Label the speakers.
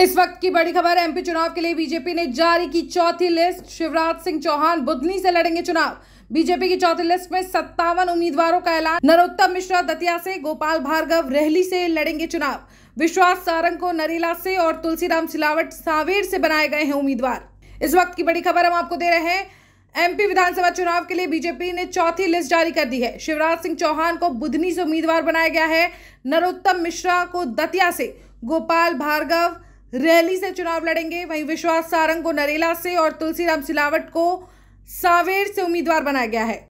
Speaker 1: इस वक्त की
Speaker 2: बड़ी खबर एमपी चुनाव के लिए बीजेपी ने जारी की चौथी लिस्ट शिवराज सिंह चौहान बुधनी से लड़ेंगे चुनाव बीजेपी की चौथी लिस्ट में सत्तावन उम्मीदवारों का ऐलान नरोत्तम मिश्रा दतिया से गोपाल भार्गव रेहली से लड़ेंगे चुनाव विश्वास सारंग को नरेला से और तुलसीराम सिलावट सावेर से बनाए गए हैं उम्मीदवार इस वक्त की बड़ी खबर हम आपको दे रहे हैं एमपी विधानसभा चुनाव के लिए बीजेपी ने चौथी लिस्ट जारी कर दी है शिवराज सिंह चौहान को बुधनी से उम्मीदवार बनाया गया है नरोत्तम मिश्रा को दतिया से गोपाल भार्गव रैली से चुनाव लड़ेंगे वहीं विश्वास सारंग को नरेला से और तुलसीराम सिलावट को सावेर
Speaker 1: से उम्मीदवार बनाया गया है